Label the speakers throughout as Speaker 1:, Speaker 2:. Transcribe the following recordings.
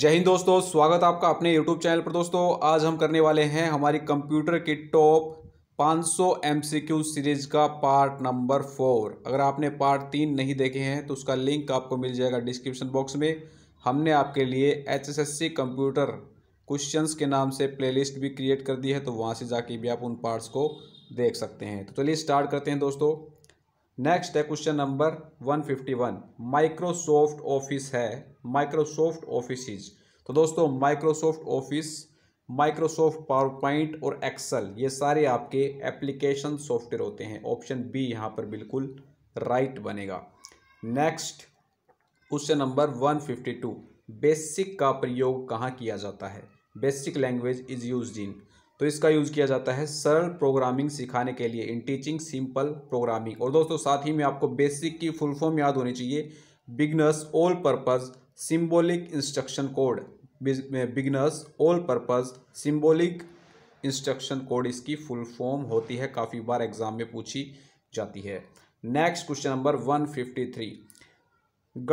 Speaker 1: जय हिंद दोस्तों स्वागत आपका अपने YouTube चैनल पर दोस्तों आज हम करने वाले हैं हमारी कंप्यूटर की टॉप 500 सौ सीरीज का पार्ट नंबर फोर अगर आपने पार्ट तीन नहीं देखे हैं तो उसका लिंक आपको मिल जाएगा डिस्क्रिप्शन बॉक्स में हमने आपके लिए एच कंप्यूटर क्वेश्चंस के नाम से प्लेलिस्ट भी क्रिएट कर दी है तो वहाँ से जाके भी आप उन पार्ट्स को देख सकते हैं तो चलिए स्टार्ट करते हैं दोस्तों नेक्स्ट है क्वेश्चन नंबर 151 माइक्रोसॉफ्ट ऑफिस है माइक्रोसॉफ्ट ऑफिस तो दोस्तों Microsoft office Microsoft PowerPoint और एक्सल ये सारे आपके एप्लीकेशन सॉफ्टवेयर होते हैं ऑप्शन बी यहाँ पर बिल्कुल राइट right बनेगा नेक्स्ट क्वेश्चन नंबर 152 बेसिक का प्रयोग कहाँ किया जाता है BASIC language is use in तो इसका यूज़ किया जाता है सरल प्रोग्रामिंग सिखाने के लिए इन टीचिंग सिंपल प्रोग्रामिंग और दोस्तों साथ ही में आपको बेसिक की फुल फॉर्म याद होनी चाहिए beginners all purpose symbolic instruction code beginners all purpose symbolic instruction code इसकी फुल फॉर्म होती है काफ़ी बार एग्जाम में पूछी जाती है next question number one fifty three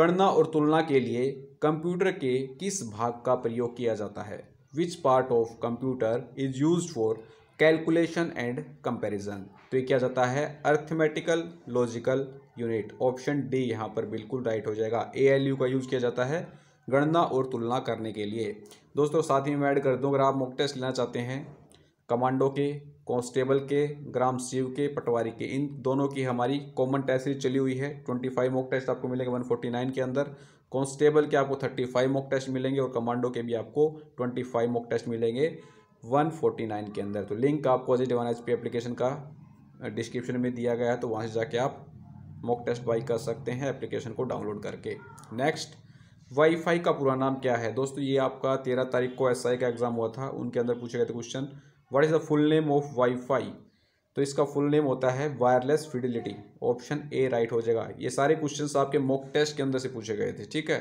Speaker 1: गणना और तुलना के लिए कंप्यूटर के किस भाग का प्रयोग किया जाता है which part of computer is use for calculation and comparison तो ये क्या जाता है arithmetical logical unit option D यहाँ पर बिल्कुल राइट हो जाएगा ए एल यू का यूज़ किया जाता है गणना और तुलना करने के लिए दोस्तों साथ ही मैं ऐड कर दूँ अगर आप मॉक टेस्ट लेना चाहते हैं कमांडो के कांस्टेबल के ग्राम सेव के पटवारी के इन दोनों की हमारी कॉमन टेस्ट सीरीज चली हुई है ट्वेंटी फाइव मॉक टेस्ट आपको मिलेगा वन फोर्टी नाइन के अंदर कांस्टेबल के आपको 35 मॉक टेस्ट मिलेंगे और कमांडो के भी आपको 25 मॉक टेस्ट मिलेंगे 149 के अंदर तो लिंक आपको अजय डिवान एच एप्लीकेशन का डिस्क्रिप्शन में दिया गया है तो वहाँ से जाके आप मॉक टेस्ट बाई कर सकते हैं एप्लीकेशन को डाउनलोड करके नेक्स्ट वाईफाई का पूरा नाम क्या है दोस्तों ये आपका तेरह तारीख को एसआई का एग्ज़ाम हुआ था उनके अंदर पूछे गए थे question what is the full name of wifi तो इसका फुल नेम होता है wireless fidelity option A right हो जाएगा ये सारे क्वेश्चन आपके मॉक टेस्ट के अंदर से पूछे गए थे ठीक है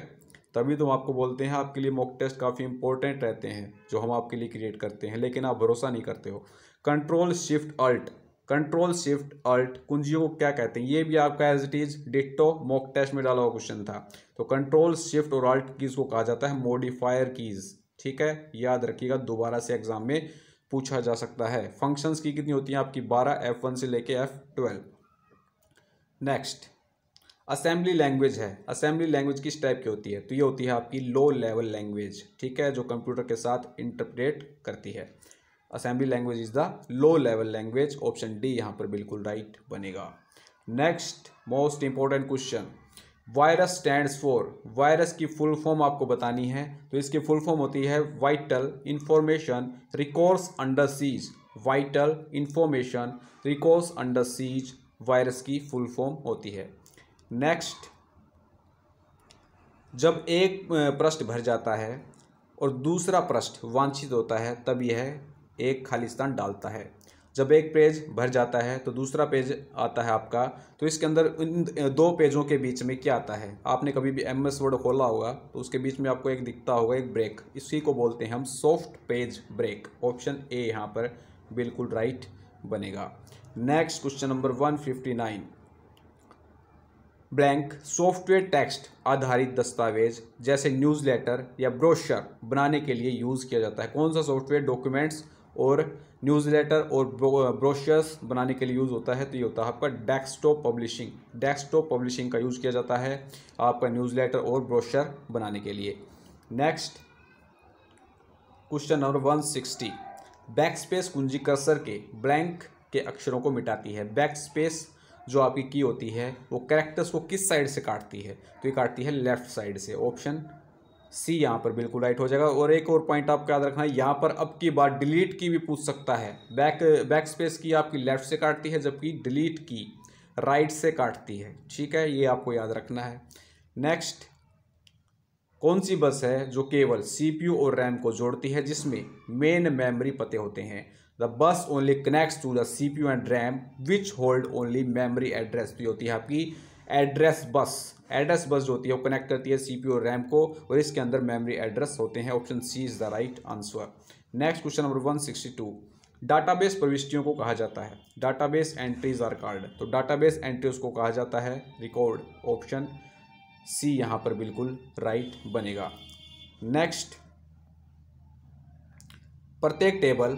Speaker 1: तभी तो हम आपको बोलते हैं आपके लिए मॉक टेस्ट काफ़ी इंपॉर्टेंट रहते हैं जो हम आपके लिए क्रिएट करते हैं लेकिन आप भरोसा नहीं करते हो control shift alt control shift alt कुंजियों को क्या कहते हैं ये भी आपका as it is ditto mock test में डाला हुआ क्वेश्चन था तो कंट्रोल शिफ्ट और अल्ट कीज को कहा जाता है मोडिफायर कीज ठीक है याद रखिएगा दोबारा से एग्जाम में पूछा जा सकता है फंक्शंस की कितनी होती हैं आपकी बारह एफ वन से लेके F twelve next assembly language है असेंबली लैंग्वेज किस टाइप की होती है तो ये होती है आपकी लो लेवल लैंग्वेज ठीक है जो कंप्यूटर के साथ इंटरप्रेट करती है assembly language is the low level language option D यहाँ पर बिल्कुल राइट right बनेगा next most important question virus stand for virus की फुल फॉर्म आपको बतानी है तो इसकी फुल फॉर्म होती है vital information resources under siege vital information resources under siege virus की फुल फॉर्म होती है नेक्स्ट जब एक पृष्ठ भर जाता है और दूसरा पृष्ठ वांछित होता है तब यह एक खाली स्थान डालता है जब एक पेज भर जाता है तो दूसरा पेज आता है आपका तो इसके अंदर इन दो पेजों के बीच में क्या आता है आपने कभी भी एम एस वर्ड खोला होगा तो उसके बीच में आपको एक दिखता होगा एक ब्रेक इसी को बोलते हैं हम soft page break option A यहाँ पर बिल्कुल राइट बनेगा next question number one fifty nine blank software text आधारित दस्तावेज जैसे न्यूज़ लेटर या ब्रोशर बनाने के लिए यूज़ किया जाता है कौन सा सॉफ्टवेयर डॉक्यूमेंट्स और न्यूज़ लेटर और ब्रोशर्स uh, बनाने के लिए यूज़ होता है तो ये होता है आपका डेस्कटॉप पब्लिशिंग डेस्कटॉप पब्लिशिंग का यूज़ किया जाता है आपका न्यूज़ लेटर और ब्रोशर बनाने के लिए next question number one sixty backspace कुंजी कर्सर के ब्लैंक के अक्षरों को मिटाती है बैक स्पेस जो आपकी की होती है वो कैरेक्टर्स को किस साइड से काटती है तो ये काटती है लेफ्ट साइड से ऑप्शन सी यहाँ पर बिल्कुल राइट हो जाएगा और एक और पॉइंट आपको याद रखना है यहाँ पर अब की बार डिलीट की भी पूछ सकता है बैक बैक स्पेस की आपकी लेफ्ट से काटती है जबकि डिलीट की राइट से काटती है ठीक है ये आपको याद रखना है नेक्स्ट कौन सी बस है जो केवल सीपीयू और रैम को जोड़ती है जिसमें मेन मेमोरी पते होते हैं the bus only connects to the CPU and RAM which hold only memory address होती है आपकी एड्रेस बस एड्रेस बस जो होती है वो कनेक्ट करती है सी और रैम को और इसके अंदर मेमोरी एड्रेस होते हैं option C is the right answer next question number one sixty two database प्रविष्टियों को कहा जाता है डाटाबेस एंट्रीज आर कार्ड तो डाटाबेस एंट्री उसको कहा जाता है रिकॉर्ड ऑप्शन सी यहाँ पर बिल्कुल राइट बनेगा नेक्स्ट प्रत्येक टेबल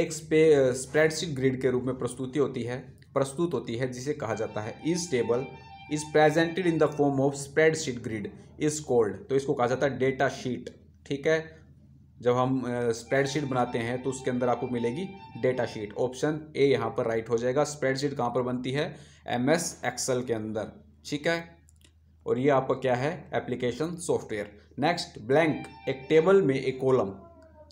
Speaker 1: एक स्प्रेडशीट ग्रिड के रूप में प्रस्तुति होती है प्रस्तुत होती है जिसे कहा जाता है इस table is presented in the form of spreadsheet grid is called तो इसको कहा जाता है डेटा शीट ठीक है जब हम स्प्रेडशीट बनाते हैं तो उसके अंदर आपको मिलेगी डेटा शीट ऑप्शन ए यहाँ पर राइट हो जाएगा स्प्रेडशीट कहाँ पर बनती है एम एस एक्सल के अंदर ठीक है और ये आपका क्या है एप्लीकेशन सॉफ्टवेयर नेक्स्ट ब्लैंक एक टेबल में एक कॉलम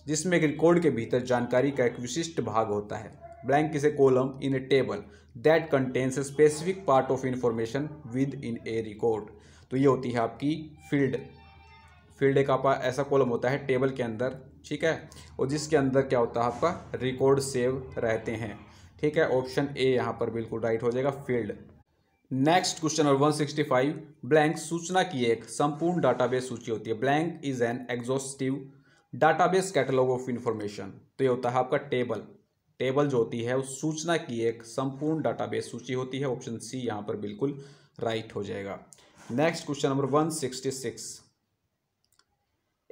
Speaker 1: जिसमें एक रिकॉर्ड के भीतर जानकारी का एक विशिष्ट भाग होता है blank is a column in a table that contains a specific part of information within a record तो ये होती है आपकी फील्ड फील्ड एक आपका ऐसा कॉलम होता है टेबल के अंदर ठीक है और जिसके अंदर क्या होता है आपका रिकॉर्ड सेव रहते हैं ठीक है ऑप्शन ए यहाँ पर बिल्कुल राइट हो जाएगा field next question number 165 blank सूचना की एक संपूर्ण डाटाबेस सूची होती है blank is an exhaustive database catalogue of information तो ये होता है आपका टेबल टेबल जो होती है उस सूचना की एक संपूर्ण डाटाबेस सूची होती है ऑप्शन सी यहाँ पर बिल्कुल राइट हो जाएगा next question number one sixty six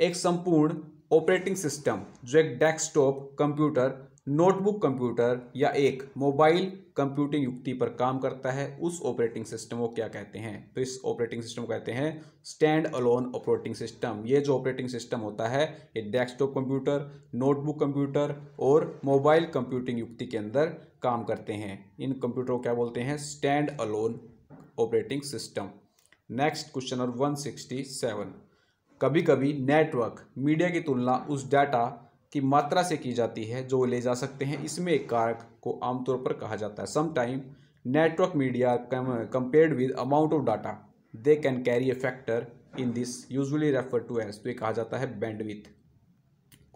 Speaker 1: एक संपूर्ण ऑपरेटिंग सिस्टम जो एक डेस्कटॉप कंप्यूटर नोटबुक कंप्यूटर या एक मोबाइल कंप्यूटिंग युक्ति पर काम करता है उस ऑपरेटिंग सिस्टम को क्या कहते हैं तो इस ऑपरेटिंग सिस्टम को कहते हैं स्टैंड अलोन ऑपरेटिंग सिस्टम ये जो ऑपरेटिंग सिस्टम होता है ये डेस्कटॉप कंप्यूटर नोटबुक कंप्यूटर और मोबाइल कंप्यूटिंग युक्ति के अंदर काम करते हैं इन कंप्यूटर को क्या बोलते हैं standalone operating system next question number one sixty seven कभी कभी नेटवर्क मीडिया की तुलना उस डाटा की मात्रा से की जाती है जो ले जा सकते हैं इसमें एक कारक को आमतौर पर कहा जाता है sometime network media compared with amount of data they can carry a factor in this usually refer to as तो ये कहा जाता है बैंडविथ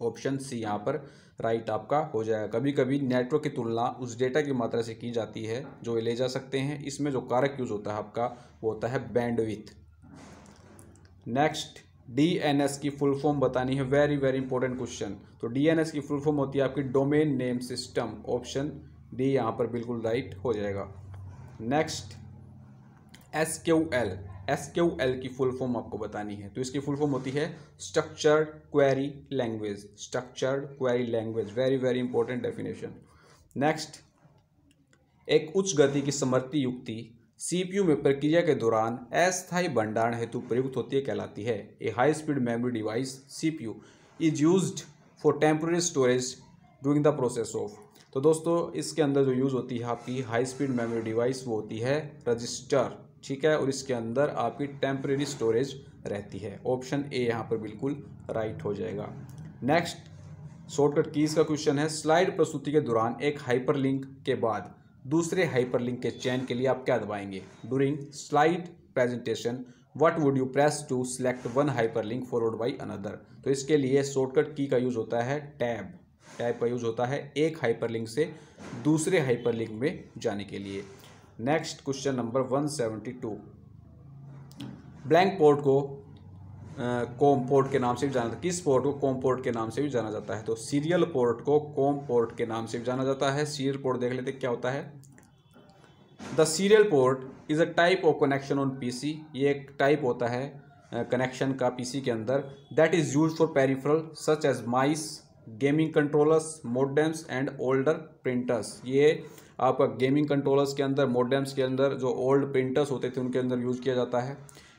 Speaker 1: ऑप्शन सी यहाँ पर राइट आपका हो जाएगा कभी कभी नेटवर्क की तुलना उस डेटा की मात्रा से की जाती है जो ले जा सकते हैं इसमें जो कारक यूज होता है आपका वो होता है बैंडविथ नेक्स्ट डीएनएस की फुल फॉर्म बतानी है वेरी वेरी इंपॉर्टेंट क्वेश्चन तो डी एन एस की फुल फॉर्म होती है आपकी domain name system option D यहाँ पर बिल्कुल राइट हो जाएगा next S Q L S Q L की फुल फॉर्म आपको बतानी है तो इसकी फुल फॉर्म होती है structured query language structured query language very very important definition next एक उच्च गति की समर्थी युक्ति सीपीयू में प्रक्रिया के दौरान अस्थायी भंडारण हेतु प्रयुक्त होती है कहलाती है a high speed memory device CPU is used for temporary storage during the process of तो दोस्तों इसके अंदर जो यूज़ होती है आपकी हाई स्पीड मेमोरी डिवाइस वो होती है रजिस्टर ठीक है और इसके अंदर आपकी टेम्प्रेरी स्टोरेज रहती है ऑप्शन ए यहाँ पर बिल्कुल राइट हो जाएगा नेक्स्ट शॉर्टकट कीज़ का क्वेश्चन है स्लाइड प्रस्तुति के दौरान एक हाइपरलिंक के बाद दूसरे हाइपरलिंक के चयन के लिए आप क्या दबाएंगे during slide presentation what would you press to select one hyperlink followed by another तो इसके लिए शॉर्टकट की का यूज़ होता है टैब टैब का यूज़ होता है एक हाइपर लिंक से दूसरे हाइपर लिंक में जाने के लिए next question number one seventy two blank port को कोम पोर्ट के नाम से भी जाना जाता है किस पोर्ट को कॉम पोर्ट के नाम से भी जाना जाता है तो सीरियल पोर्ट को कॉम पोर्ट के नाम से भी जाना जाता है सीरियल पोर्ट देख लेते क्या होता है the serial port is a type of connection on PC ये एक टाइप होता है कनेक्शन का पीसी के अंदर that is use for peripheral such as mice gaming controllers modems and older printers ये आपका गेमिंग कंट्रोलर्स के अंदर मोडेम्स के अंदर जो ओल्ड प्रिंटर्स होते थे उनके अंदर यूज़ किया जाता है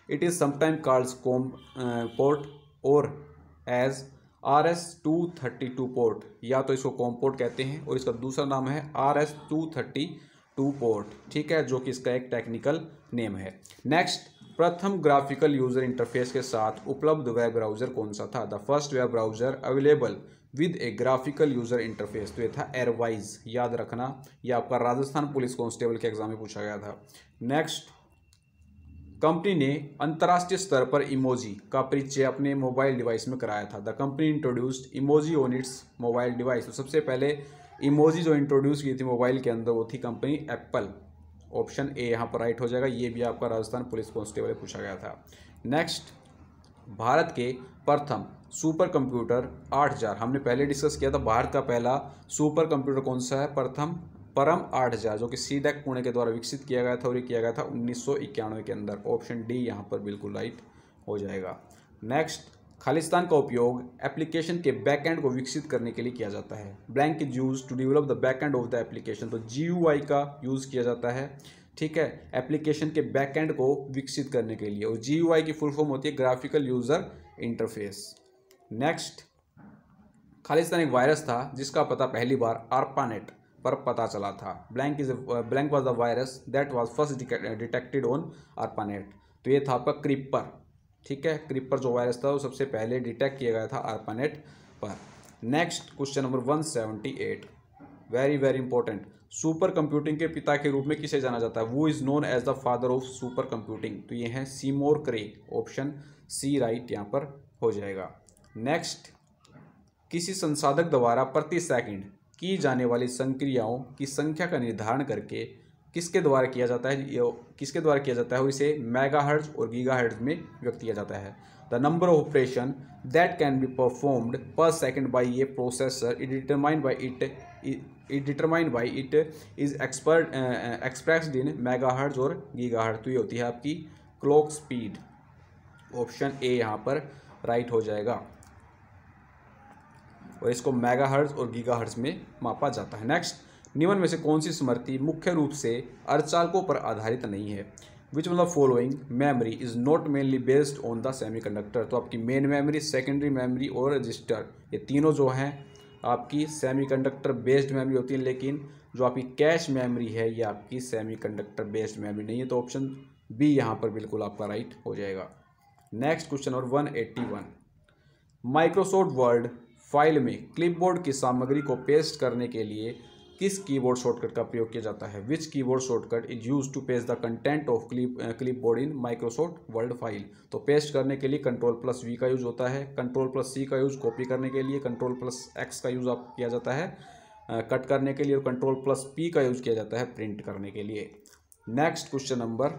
Speaker 1: it is sometimes called COM uh, port और as R S two thirty two port या तो इसको कॉम्पोर्ट कहते हैं और इसका दूसरा नाम है R S two thirty two port ठीक है जो कि इसका एक टेक्निकल नेम है नेक्स्ट प्रथम ग्राफिकल यूजर इंटरफेस के साथ उपलब्ध वेब ब्राउजर कौन सा था the first web browser available with a graphical user interface तो ये था एयरवाइज याद रखना यह आपका राजस्थान पुलिस कॉन्स्टेबल के एग्जाम में पूछा गया था नेक्स्ट कंपनी ने अंतर्राष्ट्रीय स्तर पर इमोजी का परिचय अपने मोबाइल डिवाइस में कराया था the company introduced emoji on its mobile device तो सबसे पहले इमोजी जो इंट्रोड्यूस की थी मोबाइल के अंदर वो थी कंपनी एप्पल ऑप्शन ए यहाँ पर राइट हो जाएगा ये भी आपका राजस्थान पुलिस कॉन्स्टेबल पूछा गया था नेक्स्ट भारत के प्रथम सुपर कंप्यूटर आठ हमने पहले डिस्कस किया था भारत का पहला सुपर कंप्यूटर कौन सा है प्रथम परम आठ हजार जो कि सीधा पुणे के द्वारा विकसित किया गया था और ये किया गया था उन्नीस के अंदर ऑप्शन डी यहाँ पर बिल्कुल राइट हो जाएगा नेक्स्ट खालिस्तान का उपयोग एप्लीकेशन के बैकएंड को विकसित करने के लिए किया जाता है blank is use to develop the backend of the application तो जी का यूज़ किया जाता है ठीक है एप्लीकेशन के बैकएंड को विकसित करने के लिए और जी की फुल फॉर्म होती है graphical user interface next Khalistan एक वायरस था जिसका पता पहली बार आर्पानेट पर पता चला था blank is blank was the virus that was first detected on ARPANET तो ये था आपका क्रिपर ठीक है क्रिपर जो वायरस था वो सबसे पहले डिटेक्ट किया गया था अर्पानेट पर next question number one seventy eight very very important super computing के पिता के रूप में किसे जाना जाता है वो is known as the father of super computing तो ये है Seymour Cray option C right यहाँ पर हो जाएगा नेक्स्ट किसी संसाधक द्वारा प्रति सेकंड की जाने वाली संक्रियाओं की संख्या का निर्धारण करके किसके द्वारा किया जाता है किसके द्वारा किया जाता है और इसे मेगाहर्ट्ज और गीगाहर्ट्ज में व्यक्त किया जाता है the number of operation that can be performed per second by ये processor it determined by it it determined by it is expert expressed in megahertz और गीगाहर्ट्ज तो ये होती है आपकी क्लॉक स्पीड ऑप्शन ए यहाँ पर राइट हो जाएगा और इसको मेगा हर्ज और गीगा हर्ज में मापा जाता है नेक्स्ट निम्न में से कौन सी स्मृति मुख्य रूप से अर्चालकों पर आधारित नहीं है विच मतलब following memory is not mainly based on the semi conductor तो आपकी मेन मेमोरी सेकेंडरी मेमोरी और रजिस्टर ये तीनों जो हैं आपकी सेमी कंडक्टर बेस्ड मेमोरी होती है लेकिन जो आपकी कैश मेमोरी है ये आपकी सेमी कंडक्टर बेस्ड मेमोरी नहीं है तो ऑप्शन बी यहाँ पर बिल्कुल आपका राइट हो जाएगा नेक्स्ट क्वेश्चन और one eighty one Microsoft Word file में क्लिपबोर्ड की सामग्री को पेस्ट करने के लिए किस कीबोर्ड शॉर्टकट का प्रयोग किया जाता है which keyboard shortcut is use to paste the content of clip clip board in Microsoft world file तो पेस्ट करने के लिए कंट्रोल प्लस वी का यूज होता है कंट्रोल प्लस सी का यूज कॉपी करने के लिए कंट्रोल प्लस एक्स का यूज आप किया जाता है कट uh, करने के लिए और कंट्रोल प्लस पी का यूज किया जाता है प्रिंट करने के लिए नेक्स्ट क्वेश्चन नंबर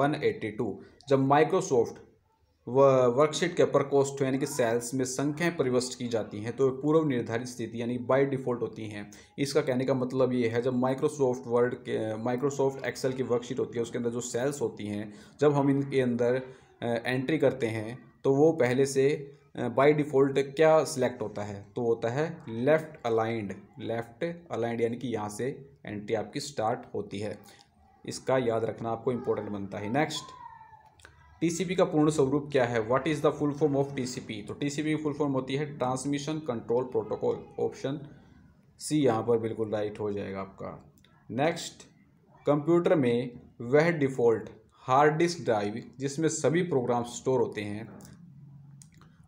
Speaker 1: वन जब माइक्रोसॉफ्ट वर्कशीट के प्रकोष्ठ यानी कि सेल्स में संख्याएं परिवस्त की जाती हैं तो पूर्व निर्धारित स्थिति यानी बाय डिफ़ॉल्ट होती हैं इसका कहने का मतलब ये है जब माइक्रोसॉफ्ट वर्ड के माइक्रोसॉफ्ट एक्सेल की वर्कशीट होती है उसके अंदर जो सेल्स होती हैं जब हम इनके अंदर एंट्री करते हैं तो वो पहले से बाई डिफ़ॉल्ट क्या सिलेक्ट होता है तो होता है लेफ़्ट अलाइंड लेफ़्ट अलाइंड यानी कि यहाँ से एंट्री आपकी स्टार्ट होती है इसका याद रखना आपको इम्पोर्टेंट बनता है नेक्स्ट टीसीपी का पूर्ण स्वरूप क्या है what is the full form of TCP तो टीसीपी की फुल फॉर्म होती है transmission control protocol option C यहाँ पर बिल्कुल राइट हो जाएगा आपका नेक्स्ट कंप्यूटर में वह डिफ़ॉल्ट हार्ड डिस्क ड्राइव जिसमें सभी प्रोग्राम स्टोर होते हैं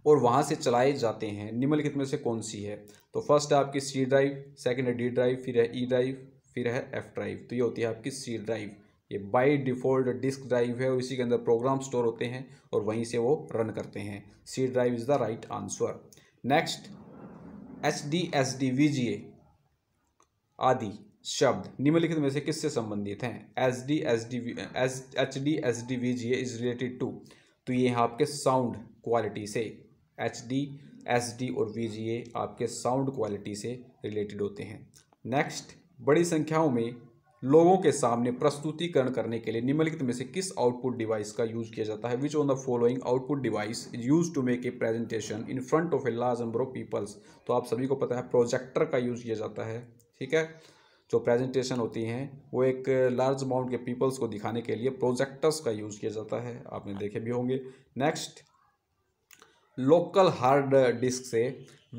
Speaker 1: और वहाँ से चलाए जाते हैं निम्नलिखित में से कौन सी है तो फर्स्ट है आपकी सी ड्राइव सेकंड है डी ड्राइव फिर है ई e ड्राइव फिर है एफ ड्राइव तो ये होती है आपकी सी ड्राइव ये बाई डिफ़ॉल्ट डिस्क ड्राइव है इसी के अंदर प्रोग्राम स्टोर होते हैं और वहीं से वो रन करते हैं C drive is the right answer next H D S D V G A आदि शब्द निम्नलिखित में से किससे संबंधित हैं S D S D S H D S D V G A is related to तो ये यहाँ आपके साउंड क्वालिटी से एच डी एस डी और वी जी ए आपके साउंड क्वालिटी से रिलेटेड होते हैं नेक्स्ट बड़ी संख्याओं में लोगों के सामने प्रस्तुतिकरण करने के लिए निम्नलिखित में से किस आउटपुट डिवाइस का यूज किया जाता है which on the following output device is use to make a presentation in front of a large number of peoples तो आप सभी को पता है प्रोजेक्टर का यूज किया जाता है ठीक है जो प्रेजेंटेशन होती हैं वो एक लार्ज अमाउंट के पीपल्स को दिखाने के लिए प्रोजेक्टर्स का यूज़ किया जाता है आपने देखे भी होंगे नेक्स्ट लोकल हार्ड डिस्क से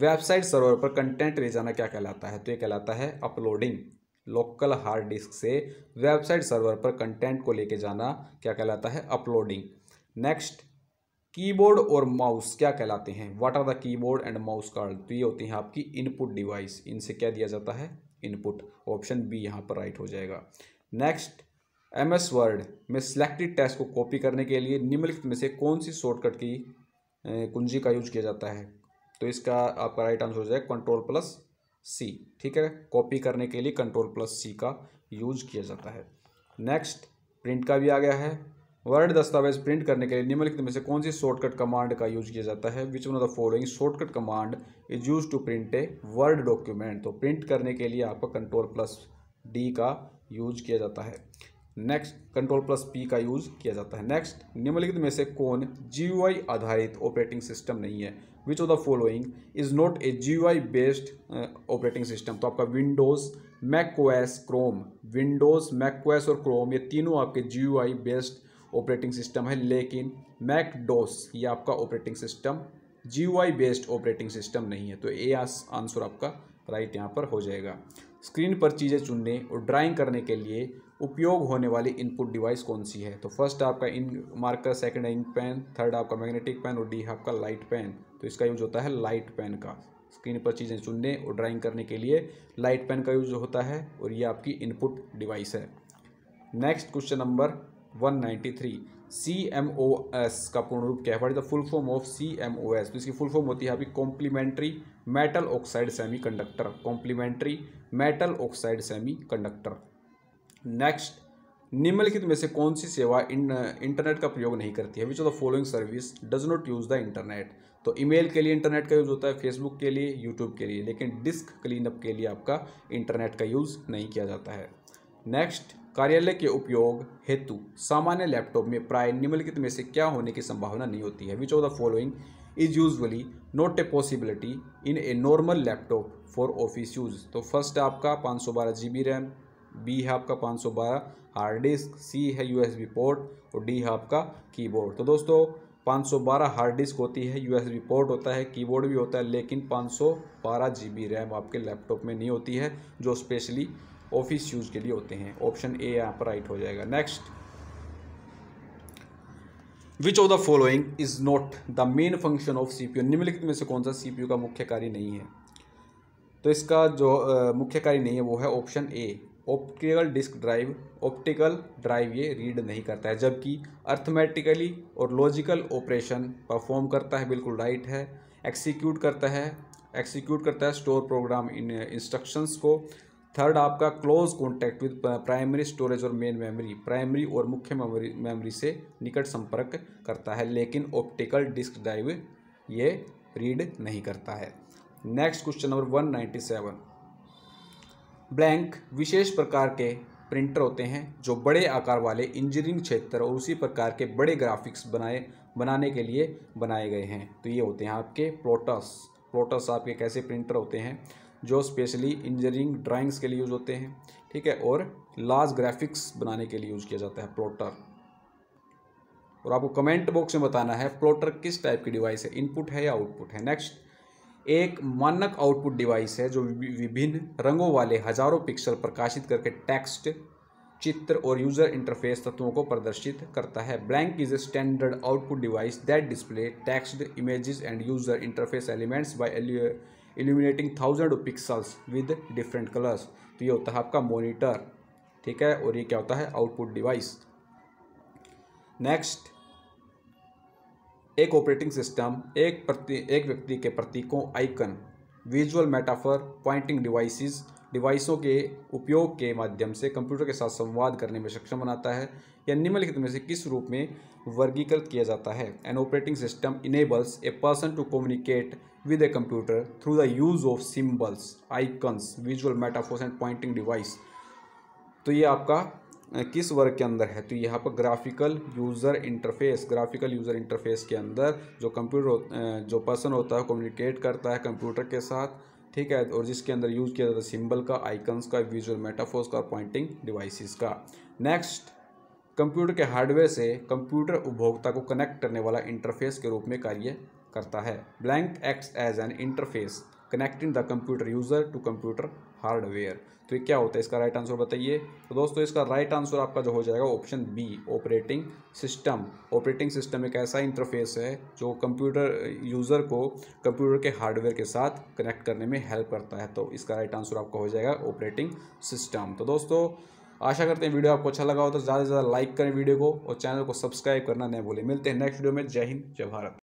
Speaker 1: वेबसाइट सर्वर पर कंटेंट ले जाना क्या कहलाता है तो ये कहलाता है अपलोडिंग लोकल हार्ड डिस्क से वेबसाइट सर्वर पर कंटेंट को लेके जाना क्या कहलाता है अपलोडिंग नेक्स्ट कीबोर्ड और माउस क्या कहलाते हैं what are the keyboard and mouse card तो ये होती हैं आपकी इनपुट डिवाइस इनसे क्या दिया जाता है इनपुट ऑप्शन बी यहाँ पर राइट हो जाएगा नेक्स्ट एम एस वर्ड में सिलेक्टेड टेस्ट को कॉपी करने के लिए निम्नलिखित में से कौन सी शॉर्टकट की कुंजी का यूज किया जाता है तो इसका आपका राइट आंसर हो जाएगा कंट्रोल प्लस सी ठीक है कॉपी करने के लिए कंट्रोल प्लस सी का यूज किया जाता है नेक्स्ट प्रिंट का भी आ गया है वर्ड दस्तावेज प्रिंट करने के लिए निम्नलिखित में से कौन सी शॉर्टकट कमांड का यूज किया जाता है which one of the following shortcut command is use to print a word document तो प्रिंट करने के लिए आपका कंट्रोल प्लस डी का यूज किया जाता है नेक्स्ट कंट्रोल प्लस पी का यूज किया जाता है नेक्स्ट निम्नलिखित में से कौन जी आधारित ऑपरेटिंग सिस्टम नहीं है which of the following is not a G I based operating system तो आपका Windows macOS Chrome Windows macOS और क्रोम ये तीनों आपके G I based operating system है लेकिन मैकडोस ये आपका operating system G I based operating system नहीं है तो ये आंसर आपका राइट यहाँ पर हो जाएगा स्क्रीन पर चीज़ें चुनने और ड्राइंग करने के लिए उपयोग होने वाली इनपुट डिवाइस कौन सी है तो फर्स्ट आपका इन मार्कर सेकंड है इंक पेन थर्ड आपका मैग्नेटिक पेन और डी आपका लाइट पेन तो इसका यूज होता है लाइट पेन का स्क्रीन पर चीज़ें चुनने और ड्राइंग करने के लिए लाइट पेन का यूज होता है और ये आपकी इनपुट डिवाइस है next question number 193 C M O S का पूर्ण रूप क्या है is the full form of C M O S तो इसकी फुल फॉर्म होती है अभी complementary metal oxide semi conductor complementary metal oxide semi conductor next निम्नलिखित में से कौन सी सेवा इन, इंटरनेट का प्रयोग नहीं करती है which of the following service does not use the internet तो ईमेल के लिए इंटरनेट का यूज़ होता है फेसबुक के लिए यूट्यूब के लिए लेकिन डिस्क क्लीनअप के लिए आपका इंटरनेट का यूज़ नहीं किया जाता है नेक्स्ट कार्यालय के उपयोग हेतु सामान्य लैपटॉप में प्राय निम्नलिखित में से क्या होने की संभावना नहीं होती है which of the following is usually not a possibility in a normal laptop for office use तो फर्स्ट आपका पाँच सौ बारह जी बी रैम बी है आपका 512 हार्ड डिस्क सी है यूएसबी पोर्ट और डी है आपका कीबोर्ड तो दोस्तों 512 हार्ड डिस्क होती है यूएसबी पोर्ट होता है कीबोर्ड भी होता है लेकिन 512 बी रैम आपके लैपटॉप में नहीं होती है जो स्पेशली ऑफिस यूज के लिए होते हैं ऑप्शन ए यहाँ पर राइट हो जाएगा next which of the following is not the main function of C P U निम्नलिखित में से कौन सा सी पी यू का मुख्य कार्य नहीं है तो इसका जो मुख्य कार्य नहीं है वो है option A optical disk drive optical drive ये रीड नहीं करता है जबकि अर्थमेटिकली और लॉजिकल ऑपरेशन परफॉर्म करता है बिल्कुल राइट है एक्सिक्यूट करता है एक्सिक्यूट करता है स्टोर प्रोग्राम इन इंस्ट्रक्शंस को थर्ड आपका close contact with primary storage और मेन मेमोरी प्राइमरी और मुख्य मेमोरी मेमोरी से निकट संपर्क करता है लेकिन ऑप्टिकल डिस्क ड्राइव ये रीड नहीं करता है next question number one ninety seven blank विशेष प्रकार के प्रिंटर होते हैं जो बड़े आकार वाले इंजीनियरिंग क्षेत्र और उसी प्रकार के बड़े ग्राफिक्स बनाए बनाने के लिए बनाए गए हैं तो ये होते हैं आपके प्लोटस प्लोटस आपके कैसे प्रिंटर होते हैं जो स्पेशली इंजीनियरिंग ड्राइंग्स के लिए यूज होते हैं ठीक है और लार्ज ग्राफिक्स बनाने के लिए यूज किया जाता है प्लोटर और आपको कमेंट बॉक्स में बताना है प्लोटर किस टाइप की डिवाइस है इनपुट है या आउटपुट है नेक्स्ट एक मानक आउटपुट डिवाइस है जो विभिन्न रंगों वाले हजारों पिक्सल प्रकाशित करके टेक्स्ट चित्र और यूज़र इंटरफेस तत्वों को प्रदर्शित करता है blank is a standard output device that display text images and user interface elements by illuminating thousand pixels with different colours तो ये होता है आपका मोनीटर ठीक है और ये क्या होता है आउटपुट डिवाइस नेक्स्ट एक ऑपरेटिंग सिस्टम एक प्रति एक व्यक्ति के प्रतीकों icon visual metaphor pointing devices डिवाइसों के उपयोग के माध्यम से कंप्यूटर के साथ संवाद करने में सक्षम बनाता है या निम्नलिखित में से किस रूप में वर्गीकृत किया जाता है an operating system enables a person to communicate with a computer through the use of symbols icons visual metaphors and pointing device तो ये आपका किस वर्ग के अंदर है तो यहाँ पर graphical user interface graphical user interface के अंदर जो कंप्यूटर जो पर्सन होता है कम्युनिकेट करता है कंप्यूटर के साथ ठीक है और जिसके अंदर यूज़ किया जाता है सिंबल का आइकन्स का विजुअल मेटाफोर्स का पॉइंटिंग डिवाइसेस का नेक्स्ट कंप्यूटर के हार्डवेयर से कंप्यूटर उपभोक्ता को कनेक्ट करने वाला इंटरफेस के रूप में कार्य करता है blank X as an interface connecting the computer user to computer hardware तो ये क्या होता है इसका राइट आंसर बताइए तो दोस्तों इसका राइट आंसर आपका जो हो जाएगा option B operating system operating system एक ऐसा इंटरफेस है जो कंप्यूटर यूज़र को कंप्यूटर के हार्डवेयर के साथ कनेक्ट करने में हेल्प करता है तो इसका राइट आंसर आपका हो जाएगा ऑपरेटिंग सिस्टम तो दोस्तों आशा करते हैं वीडियो आपको अच्छा लगा हो तो ज़्यादा से ज़्यादा लाइक करें वीडियो को और चैनल को सब्सक्राइब करना नहीं भूलें मिलते हैं नेक्स्ट वीडियो में जय हिंद जय भारत